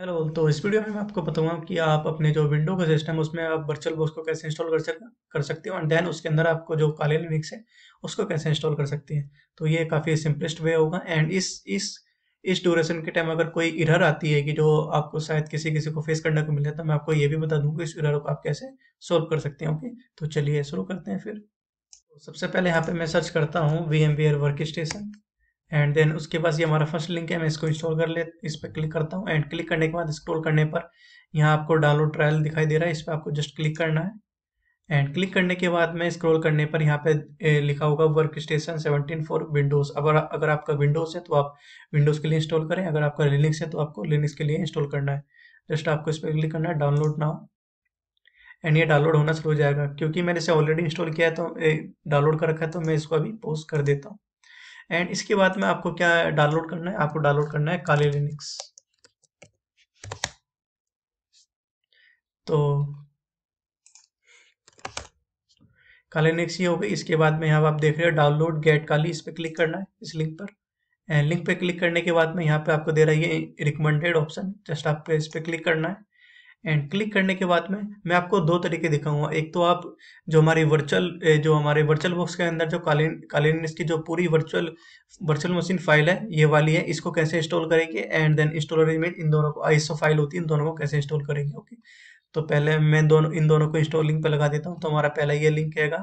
Hello तो इस video में मैं आपको बताऊंगा कि आप अपने जो विंडो का सिस्टम है उसमें आप वर्चुअल बॉक्स को कैसे इंस्टॉल कर सकते कर सकते हो एंड देन उसके अंदर आपको जो काले लिनिक्स है उसको कैसे इंस्टॉल कर सकते हैं तो ये काफ़ी सिंपलेस्ट वे होगा एंड इस इस इस ड्यूरेशन के टाइम अगर कोई इरर आती है कि जो आपको शायद किसी किसी को फेस करने को मिले तो मैं आपको ये भी बता दूंगा इस इरर को आप कैसे सॉल्व कर सकते हैं ओके तो चलिए शुरू करते हैं फिर तो सबसे पहले यहाँ पर मैं सर्च करता हूँ V M workstation and then उसके पास ये हमारा फर्स्ट लिंक है मैं इसको इंस्टॉल कर ले इस पर क्लिक करता हूँ एंड क्लिक करने के बाद स्क्रॉल करने पर यहाँ आपको डाउनलोड ट्रायल दिखाई दे रहा है इस पर आपको जस्ट क्लिक करना है एंड क्लिक करने के बाद मैं स्क्रॉल करने पर यहाँ पे लिखा होगा workstation seventeen for Windows अगर अगर आपका विंडोज है तो आप विंडोज के लिए इंस्टॉल करें अगर आपका लिनक्स है तो आपको लिनक्स के लिए इंस्टॉल करना है जस्ट आपको इस पर क्लिक करना है डाउनलोड ना एंड ये डाउनलोड होना शुरू हो जाएगा क्योंकि मैंने इसे ऑलरेडी इंस्टॉल किया है तो डाउनलोड कर रखा है तो मैं इसको अभी पोस्ट कर देता हूँ एंड इसके बाद में आपको क्या डाउनलोड करना है आपको डाउनलोड करना है काले लिनिक्स तो काली लिनिक्स ये हो गई इसके बाद में यहाँ आप देख रहे हो डाउनलोड गेट काली इस पर क्लिक करना है इस लिंक पर एंड लिंक पे क्लिक करने के बाद में यहाँ पे आपको दे रहा है ये रिकमेंडेड ऑप्शन जस्ट आप पे इस पर क्लिक करना है एंड क्लिक करने के बाद में मैं आपको दो तरीके दिखाऊंगा एक तो आप जो हमारी वर्चुअल जो हमारे वर्चुअल बॉक्स के अंदर जो कालीन कालीन की जो पूरी वर्चुअल वर्चुअल मशीन फाइल है ये वाली है इसको कैसे इंस्टॉल करेंगे एंड देन इंस्टॉलर इमेज इन दोनों को आईसो फाइल होती है इन दोनों को कैसे इंस्टॉल करेंगे ओके okay? तो पहले मैं दोनों इन दोनों को इंस्टॉल लिंक पर लगा देता हूँ तो हमारा पहला ये लिंक रहेगा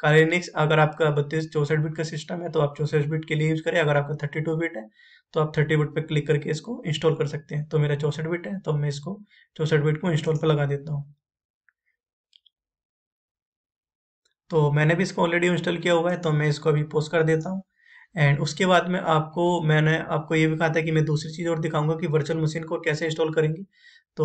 कालिनिक्स अगर आपका बत्तीस चौसठ बिट का सिस्टम है तो आप चौसठ बिट के लिए यूज़ करें अगर आपका थर्टी टू बिट है तो आप थर्टी बिट पर क्लिक करके इसको इंस्टॉल कर सकते हैं तो मेरा चौसठ बिट है तो मैं इसको चौसठ बिट को इंस्टॉल पर लगा देता हूँ तो मैंने भी इसको ऑलरेडी इंस्टॉल किया हुआ है तो मैं इसको अभी पोस्ट कर देता हूँ एंड उसके बाद में आपको मैंने आपको ये भी कहा था कि मैं दूसरी चीज़ और दिखाऊंगा कि वर्चुअल मशीन को कैसे इंस्टॉल करेंगे तो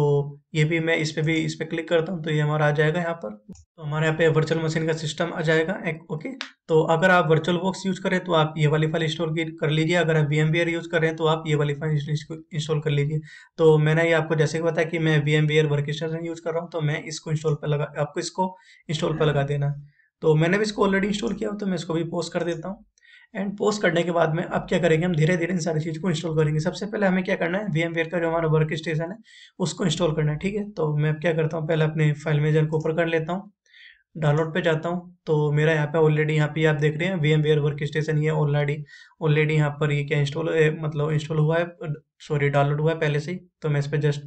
ये भी मैं इस पर भी इस पर क्लिक करता हूँ तो ये हमारा आ जाएगा यहाँ पर तो हमारे यहाँ पे वर्चुअल मशीन का सिस्टम आ जाएगा एक ओके तो अगर आप वर्चुअल बॉक्स यूज करें तो आप ये वाली फाइल इंस्टॉल कर लीजिए अगर आप वी यूज कर रहे हैं तो आप ये वाली फाइल तो इंस्टॉल कर लीजिए तो मैंने ये आपको जैसे कि बताया कि मैं वी एम यूज कर रहा हूँ तो मैं इसको इंस्टॉल पर लगा आपको इसको इंस्टॉल पर लगा देना तो मैंने भी इसको ऑलरेडी इंस्टॉल किया तो मैं इसको भी पोस्ट कर देता हूँ एंड पोस्ट करने के बाद में अब क्या करेंगे हम धीरे धीरे इन सारी चीज़ को इंस्टॉल करेंगे सबसे पहले हमें क्या करना है वी का जो हमारा वर्क स्टेशन है उसको इंस्टॉल करना है ठीक है तो मैं अब क्या करता हूँ पहले अपने फाइल मेजर को ऊपर कर लेता हूँ डाउनलोड पे जाता हूँ तो मेरा यहाँ पे ऑलरेडी यहाँ पे आप देख रहे हैं VMware workstation ये ऑलरेडी ऑलरेडी यहाँ पर ये क्या इंस्टॉल मतलब इंस्टॉल हुआ है सॉरी डाउनलोड हुआ है पहले से ही तो मैं इस पर जस्ट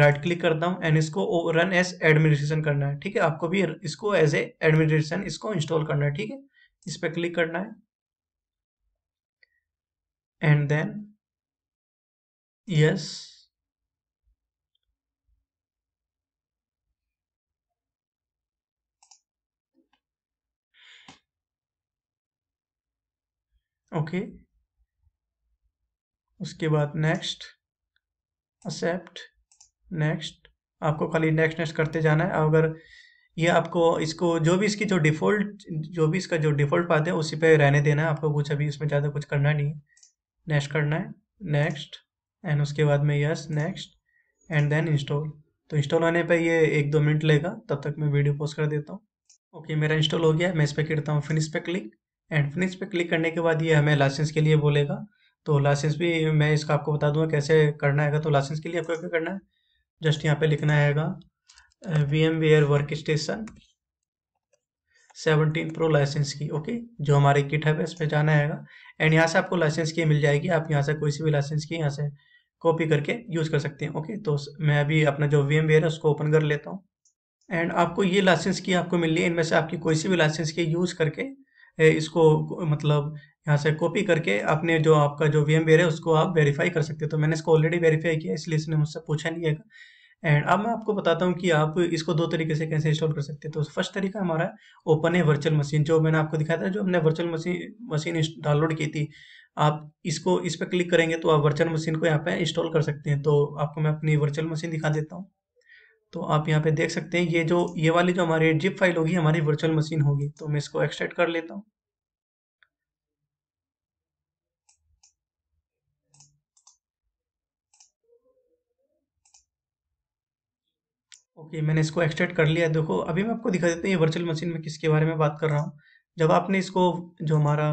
राइट क्लिक करता हूँ एंड इसको रन एज एडमिनिस्ट्रेशन करना है ठीक है आपको भी इसको एज ए एडमिनिस्ट्रेशन इसको इंस्टॉल करना है ठीक है इस पर क्लिक करना है and then yes okay okay. उसके बाद नेक्स्ट एक्सेप्ट नेक्स्ट आपको खाली नेक्स्ट नेक्स्ट करते जाना है अगर ये आपको इसको जो भी इसकी जो डिफ़ॉल्ट जो भी इसका जो डिफ़ॉल्ट पाते हैं उसी पे रहने देना है आपको कुछ अभी इसमें ज़्यादा कुछ करना नहीं है नेक्स्ट करना है नेक्स्ट एंड उसके बाद में yes next and then install तो इंस्टॉल होने पे ये एक दो मिनट लेगा तब तक मैं वीडियो पोस्ट कर देता हूँ ओके okay, मेरा इंस्टॉल हो गया मैं इस पर करता हूँ फिनिश पे क्लिक एंड फिनिश पे क्लिक करने के बाद ये हमें लाइसेंस के लिए बोलेगा तो लाइसेंस भी मैं इसका आपको बता दूंगा कैसे करना है तो लाइसेंस के लिए आपको क्या करना है जस्ट यहाँ पे लिखना हैगा VMware workstation seventeen pro license की ओके जो हमारे किट है इसमें जाना है एंड यहाँ से आपको लाइसेंस की मिल जाएगी आप यहाँ से कोई सी भी लाइसेंस की यहाँ से कॉपी करके यूज़ कर सकते हैं ओके तो मैं अभी अपना जो वी है उसको ओपन कर लेता हूँ एंड आपको ये लाइसेंस की आपको मिल रही है इनमें से आपकी कोई सी भी लाइसेंस की यूज़ करके इसको मतलब यहाँ से कॉपी करके अपने जो आपका जो वी है उसको आप वेरीफाई कर सकते हो तो मैंने इसको ऑलरेडी वेरीफाई किया इसलिए इसने मुझसे पूछा नहीं है एंड अब मैं आपको बताता हूँ कि आप इसको दो तरीके से कैसे इंस्टॉल कर सकते हैं तो फर्स्ट तरीका हमारा ओपन है वर्चुअल मशीन जो मैंने आपको दिखाया था जो हमने वर्चुअल मशीन मशीन डाउनलोड की थी आप इसको इस पर क्लिक करेंगे तो आप वर्चुअल मशीन को यहाँ पे इंस्टॉल कर सकते हैं तो आपको मैं अपनी वर्चुअल मशीन दिखा देता हूँ तो आप यहाँ पे देख सकते हैं ये जो ये वाली जो हमारी जिप फाइल होगी हमारी वर्चुअल मशीन होगी तो मैं इसको एक्सट्रैक्ट कर लेता हूँ ओके मैंने इसको एक्सट्रैक्ट कर लिया देखो अभी मैं आपको दिखा देता हूँ ये वर्चुअल मशीन में किसके बारे में बात कर रहा हूँ जब आपने इसको जो हमारा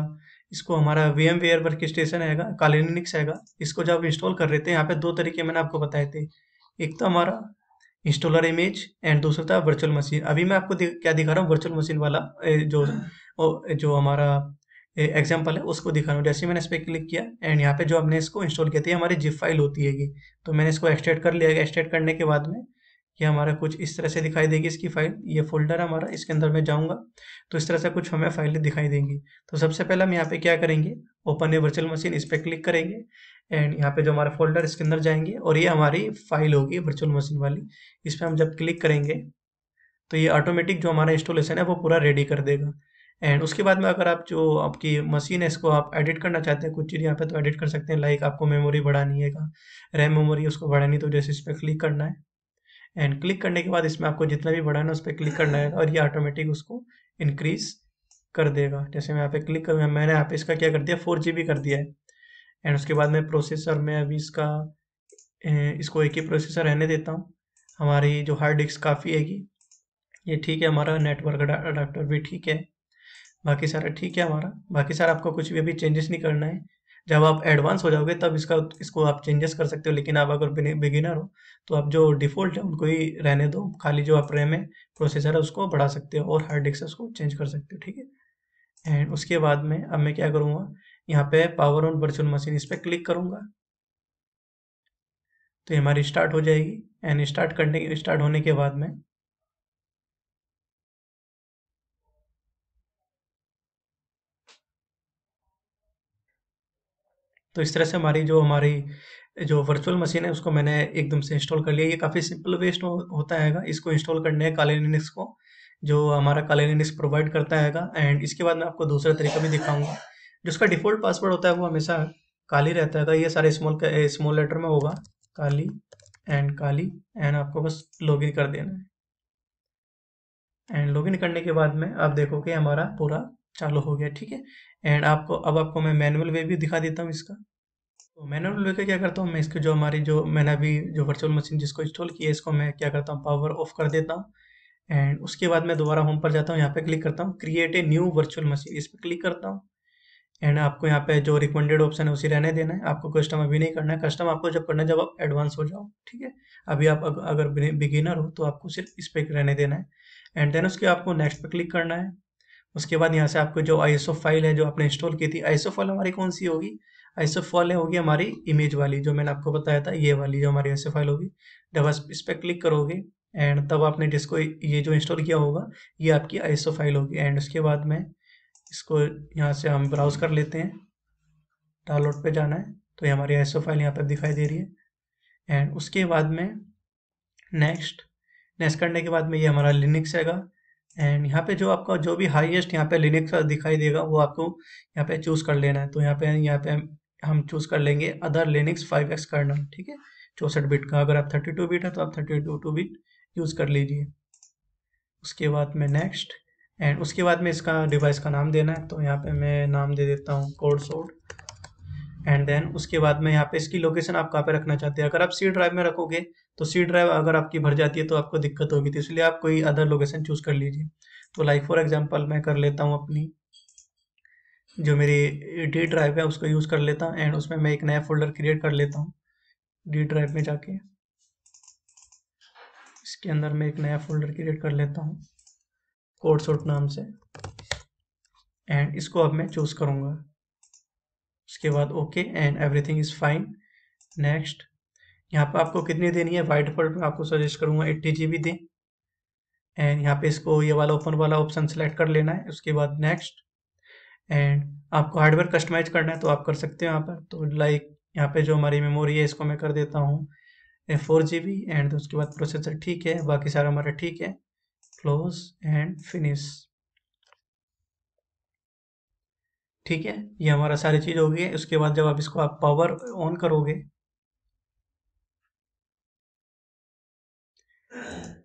इसको हमारा VMware workstation आएगा कालिनिक्स आएगा इसको जब इंस्टॉल कर रहे थे यहाँ पे दो तरीके मैंने आपको बताए थे एक तो हमारा इंस्टॉलर इमेज एंड दूसरा था वर्चुअल मशीन अभी मैं आपको क्या दिखा रहा हूँ वर्चुअल मशीन वाला जो जो हमारा एग्जाम्पल है उसको दिखा रहा हूँ जैसे मैंने इस पर क्लिक किया एंड यहाँ पे जो हमने इसको इंस्टॉल किया था हमारी जिप फाइल होती है तो मैंने इसको एक्सट्रेट कर लिया एक्सट्रेट करने के बाद में ये हमारा कुछ इस तरह से दिखाई देगी इसकी फाइल ये फोल्डर हमारा इसके अंदर मैं जाऊंगा तो इस तरह से कुछ हमें फाइलें दिखाई देंगी तो सबसे पहले हम यहाँ पे क्या करेंगे ओपन ए वर्चुअल मशीन इस पर क्लिक करेंगे एंड यहाँ पे जो हमारा फोल्डर इसके अंदर जाएंगे और ये हमारी फाइल होगी वर्चुअल मशीन वाली इस पर हम जब क्लिक करेंगे तो ये ऑटोमेटिक जो हमारा इंस्टॉलेशन है वो पूरा रेडी कर देगा एंड उसके बाद में अगर आप जो आपकी मशीन है इसको आप एडिट करना चाहते हैं कुछ चीज़ यहाँ पे तो एडिट कर सकते हैं लाइक आपको मेमोरी बढ़ानी है का रैम मेमोरी उसको बढ़ानी तो जैसे इस पर क्लिक करना है एंड क्लिक करने के बाद इसमें आपको जितना भी बढ़ाना है उस पर क्लिक करना है और ये ऑटोमेटिक उसको इंक्रीज कर देगा जैसे मैं यहाँ पे क्लिक कर मैंने यहाँ पे इसका क्या कर दिया फोर जी कर दिया है एंड उसके बाद मैं प्रोसेसर में अभी इसका इसको एक ही प्रोसेसर रहने देता हूँ हमारी जो हार्ड डिस्क काफ़ी कि ये ठीक है हमारा नेटवर्क अडाप्टर भी ठीक है बाकी सारा ठीक है हमारा बाकी सारा आपको कुछ भी अभी चेंजेस नहीं करना है जब आप एडवांस हो जाओगे तब इसका इसको आप चेंजेस कर सकते हो लेकिन आप अगर बिगिनर हो तो आप जो डिफ़ॉल्ट है उनको ही रहने दो खाली जो आप रैम है प्रोसेसर है उसको बढ़ा सकते हो और हार्ड डिस्क उसको चेंज कर सकते हो ठीक है एंड उसके बाद में अब मैं क्या करूँगा यहाँ पे पावर ऑन वर्चुअल मशीन इस पर क्लिक करूँगा तो ये हमारी स्टार्ट हो जाएगी एंड स्टार्ट करने स्टार्ट होने के बाद में तो इस तरह से हमारी जो हमारी जो वर्चुअल मशीन है उसको मैंने एकदम से इंस्टॉल कर लिया ये काफ़ी सिंपल वेस्ट होता हैगा इसको इंस्टॉल करने है काले लिनिक्स को जो हमारा काले लिनिक्स प्रोवाइड करता हैगा एंड इसके बाद मैं आपको दूसरा तरीका भी दिखाऊंगा जिसका डिफ़ॉल्ट पासवर्ड होता है वो हमेशा काली रहता है ये सारे स्मॉल स्मॉल लेटर में होगा काली एंड काली एंड आपको बस लॉग कर देना है एंड लॉग करने के बाद में आप देखोगे हमारा पूरा चालू हो गया ठीक है एंड आपको अब आपको मैं मैनुअल वे भी दिखा देता हूँ इसका तो मैनुअल वे का क्या करता हूँ मैं इसके जो हमारी जो मैंने अभी जो वर्चुअल मशीन जिसको इंस्टॉल किया है इसको मैं क्या करता हूँ पावर ऑफ कर देता हूँ एंड उसके बाद मैं दोबारा होम पर जाता हूँ यहाँ पे क्लिक करता हूँ create a new virtual machine इस पर क्लिक करता हूँ एंड आपको यहाँ पे जो रिकमेंडेड ऑप्शन है उसी रहने देना है आपको कस्टम अभी नहीं करना है कस्टम आपको जब करना है जब आप एडवांस हो जाओ ठीक है अभी आप अगर बिगिनर हो तो आपको सिर्फ इस पर रहने देना है एंड देन उसके आपको नेक्स्ट पर क्लिक करना है उसके बाद यहाँ से आपको जो आई फाइल है जो आपने इंस्टॉल की थी आई फाइल हमारी कौन सी होगी आई फाइल होगी हमारी इमेज वाली जो मैंने आपको बताया था ये वाली जो हमारी आई फाइल होगी जब आप इस पर क्लिक करोगे एंड तब आपने जिसको ये जो इंस्टॉल किया होगा ये आपकी आई फाइल होगी एंड उसके बाद में इसको यहाँ से हम ब्राउज कर लेते हैं डाउनलोड पर जाना है तो ये हमारी आई फाइल यहाँ पर दिखाई दे रही है एंड उसके बाद में नेक्स्ट नेक्स्ट करने के बाद में ये हमारा लिनिक्स हैगा एंड यहाँ पे जो आपका जो भी हाईएस्ट यहाँ पे लिनक्स दिखाई देगा वो आपको यहाँ पे चूज़ कर लेना है तो यहाँ पे यहाँ पे हम चूज़ कर लेंगे other Linux five X kernel ठीक है चौंसठ बिट का अगर आप थर्टी टू बिट है तो आप thirty two two bit use कर लीजिए उसके बाद में नेक्स्ट एंड उसके बाद में इसका डिवाइस का नाम देना है तो यहाँ पे मैं नाम दे देता हूँ कोड सोड एंड देन उसके बाद में यहाँ पे इसकी लोकेशन आप कहाँ पे रखना चाहते हैं अगर आप सी ड्राइव में रखोगे तो सी ड्राइव अगर आपकी भर जाती है तो आपको दिक्कत होगी तो इसलिए आप कोई अदर लोकेशन चूज कर लीजिए तो लाइक फॉर एग्जाम्पल मैं कर लेता हूँ अपनी जो मेरी डी ड्राइव है उसको यूज़ कर लेता हूँ एंड उसमें मैं एक नया फोल्डर क्रिएट कर लेता हूँ डी ड्राइव में जाके इसके अंदर मैं एक नया फोल्डर क्रिएट कर लेता हूँ कोड नाम से एंड इसको अब मैं चूज़ करूँगा उसके बाद okay and everything is fine next यहाँ पे आपको कितनी देनी है वाइट डिफॉल्ट में आपको सजेस्ट करूँगा एट्टी जी बी दें एंड यहाँ पे इसको ये वाला ओपन वाला ऑप्शन सेलेक्ट कर लेना है उसके बाद नेक्स्ट एंड आपको हार्डवेयर कस्टमाइज करना है तो आप कर सकते हो यहाँ पर तो लाइक यहाँ पे जो हमारी मेमोरी है इसको मैं कर देता हूँ फोर जी बी एंड उसके बाद प्रोसेसर ठीक है बाकी सारा हमारा ठीक है क्लोज एंड फिनिश ठीक है ये हमारा सारी चीज़ हो गई है उसके बाद जब आप इसको आप पावर ऑन करोगे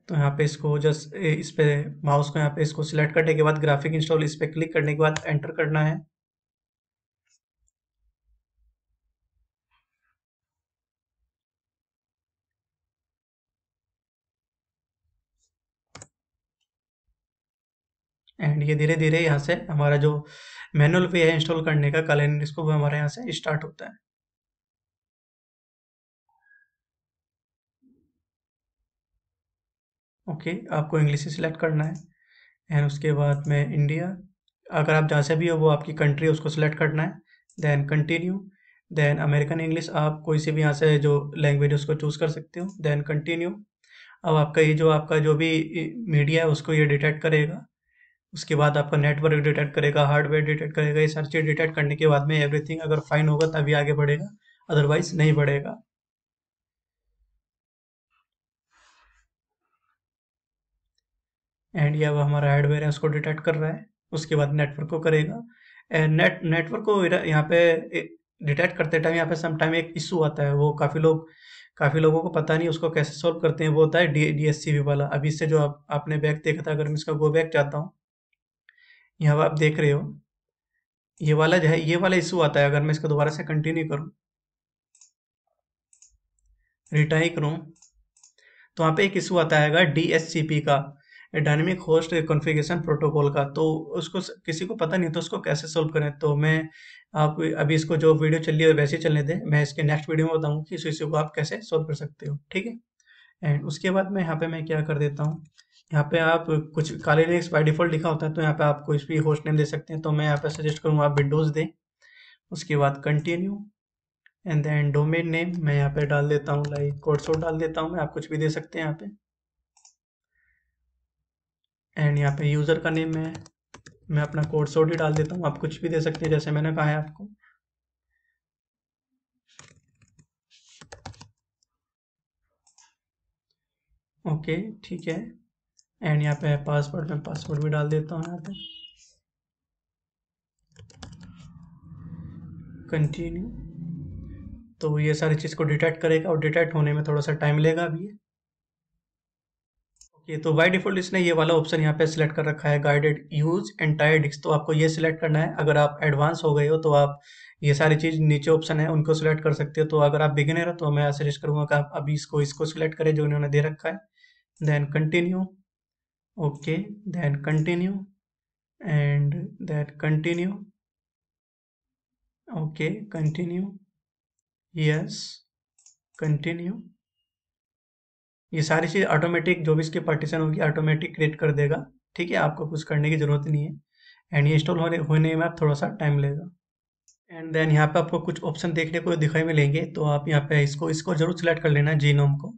तो यहाँ पे इसको जस्ट इस पे माउस को यहाँ पे इसको सिलेक्ट करने के बाद ग्राफिक इंस्टॉल इस पे क्लिक करने के बाद एंटर करना है एंड ये धीरे धीरे यहाँ से हमारा जो मैनुअल वे है इंस्टॉल करने का कालेंडर इसको वो हमारे यहाँ से स्टार्ट होता है ओके okay, आपको इंग्लिश से सिलेक्ट करना है एंड उसके बाद में इंडिया अगर आप जहाँ से भी हो वो आपकी कंट्री उसको सिलेक्ट करना है then continue then American English आप कोई से भी यहाँ से जो लैंग्वेज उसको चूज़ कर सकते हो देन कंटिन्यू अब आपका ये जो आपका जो भी मीडिया है उसको ये डिटेक्ट करेगा उसके बाद आपका नेटवर्क डिटेक्ट करेगा हार्डवेयर डिटेक्ट करेगा ये सारी चीज़ डिटेक्ट करने के बाद में एवरीथिंग अगर फाइन होगा तभी आगे बढ़ेगा अदरवाइज नहीं बढ़ेगा एंड यह हमारा हार्डवेयर है उसको डिटेक्ट कर रहा है उसके बाद नेटवर्क को करेगा एंड नेट नेटवर्क को यहाँ पे डिटेक्ट करते टाइम यहाँ पे टाइम एक इशू आता है वो काफ़ी लोग काफ़ी लोगों को पता नहीं उसको कैसे सॉल्व करते हैं वो होता है D D S C V वाला अभी से जो आप, आपने बैक देखा था अगर मैं इसका गो बैक चाहता हूँ यहाँ आप देख रहे हो ये वाला जो है ये वाला इशू आता है अगर मैं इसको दोबारा से कंटिन्यू करूँ रिटाई करूँ तो वहाँ पे एक इशू आता है डी का डायनेमिक होस्ट कॉन्फ़िगरेशन प्रोटोकॉल का तो उसको किसी को पता नहीं तो उसको कैसे सोल्व करें तो मैं आप अभी इसको जो वीडियो चल रही है वैसे चलने दें मैं इसके नेक्स्ट वीडियो में बताऊँ कि इस इशू को आप कैसे सोल्व कर सकते हो ठीक है एंड उसके बाद मैं यहाँ पे मैं क्या कर देता हूँ यहाँ पे आप कुछ काली लिनक्स बाई डिफ़ॉल्ट लिखा होता है तो यहाँ पे आप कोई भी होस्ट नेम दे सकते हैं तो मैं यहाँ पे सजेस्ट करूँगा आप विंडोज़ दें उसके बाद continue and then domain name मैं यहाँ पे डाल देता हूँ लाइक कोडसो डाल देता हूँ मैं आप कुछ भी दे सकते हैं यहाँ पे एंड यहाँ पे यूज़र का नेम है मैं अपना कोडसो ही डाल देता हूँ आप कुछ भी दे सकते हैं जैसे मैंने कहा है आपको ओके ठीक है एंड यहाँ पे पासवर्ड में पासवर्ड भी डाल देता हूँ यहाँ पे कंटिन्यू तो ये सारी चीज़ को डिटेक्ट करेगा और डिटेक्ट होने में थोड़ा सा टाइम लेगा अभी ओके तो बाई डिफॉल्ट इसने ये वाला ऑप्शन यहाँ पे सिलेक्ट कर रखा है गाइडेड यूज एंड टायर तो आपको ये सिलेक्ट करना है अगर आप एडवांस हो गए हो तो आप ये सारी चीज़ नीचे ऑप्शन है उनको सिलेक्ट कर सकते हो तो अगर आप बिगिनर हो तो मैं सजेस्ट करूँगा कि आप अभी इसको इसको सिलेक्ट करें जो इन्होंने दे रखा है then continue okay then continue and then continue okay continue yes continue ये सारी चीज़ ऑटोमेटिक जो भी इसके पार्टीशन होगी ऑटोमेटिक क्रिएट कर देगा ठीक है आपको कुछ करने की ज़रूरत नहीं है एंड ये इंस्टॉल होने होने में आप थोड़ा सा टाइम लेगा एंड देन यहाँ पे आपको कुछ ऑप्शन देखने को दिखाई मिलेंगे तो आप यहाँ पे इसको इसको जरूर सिलेक्ट कर लेना जीनोम को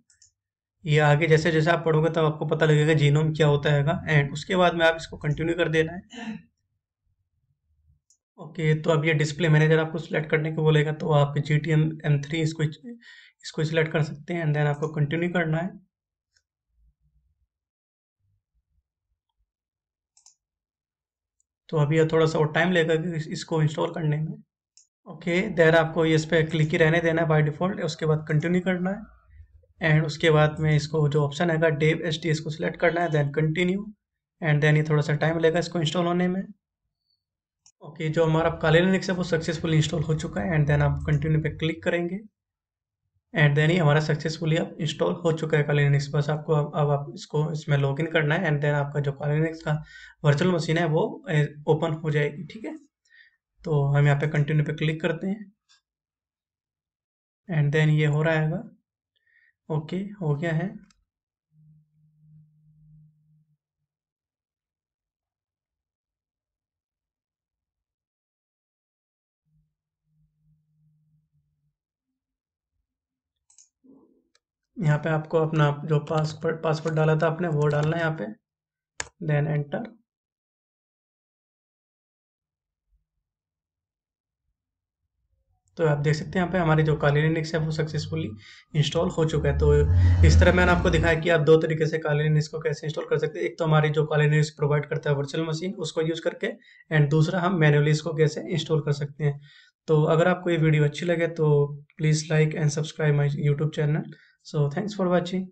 ये आगे जैसे जैसे आप पढ़ोगे तब आपको पता लगेगा जीनोम क्या होता है एंड उसके बाद में आप इसको कंटिन्यू कर देना है ओके okay, तो अब ये डिस्प्ले मैनेजर आपको सिलेक्ट करने को बोलेगा तो आप G T M M three इसको इसको सिलेक्ट कर सकते हैं एंड देन आपको कंटिन्यू करना है तो अभी थोड़ा सा और टाइम लेगा कि इसको इंस्टॉल करने में ओके okay, देर आपको इस पर क्लिक ही रहने देना है बाय डिफ़ॉल्ट उसके बाद कंटिन्यू करना है एंड उसके बाद में इसको जो ऑप्शन है डेव एच डी इसको सिलेक्ट करना है देन कंटिन्यू एंड देन ये थोड़ा सा टाइम लगेगा इसको इंस्टॉल होने में ओके okay, जो हमारा काले लिनिक्स है वो सक्सेसफुल इंस्टॉल हो चुका है एंड देन आप कंटिन्यू पे क्लिक करेंगे एंड देन ही हमारा सक्सेसफुली अब इंस्टॉल हो चुका है काली लिनिक्स बस आपको अब आप, आप इसको इसमें लॉगिन करना है एंड देन आपका जो काले लिनिक्स का वर्चुअल मशीन है वो ओपन हो जाएगी ठीक है तो हम यहाँ पे कंटिन्यू पे क्लिक करते हैं एंड देन ये हो रहा है ओके हो गया है यहाँ पे आपको अपना जो पासवर्ड पासवर्ड डाला था आपने वो डालना है यहाँ पे देन एंटर तो आप देख सकते हैं यहाँ पे हमारी जो काली लिनक्स है वो सक्सेसफुली इंस्टॉल हो चुका है तो इस तरह मैंने आपको दिखाया कि आप दो तरीके से काली लिनक्स को कैसे इंस्टॉल कर सकते हैं एक तो हमारी जो काली लिनक्स प्रोवाइड करता है वर्चुअल मशीन उसको यूज़ करके एंड दूसरा हम मैनुअली इसको कैसे इंस्टॉल कर सकते हैं तो अगर आपको ये वीडियो अच्छी लगे तो please like and subscribe my YouTube channel so thanks for watching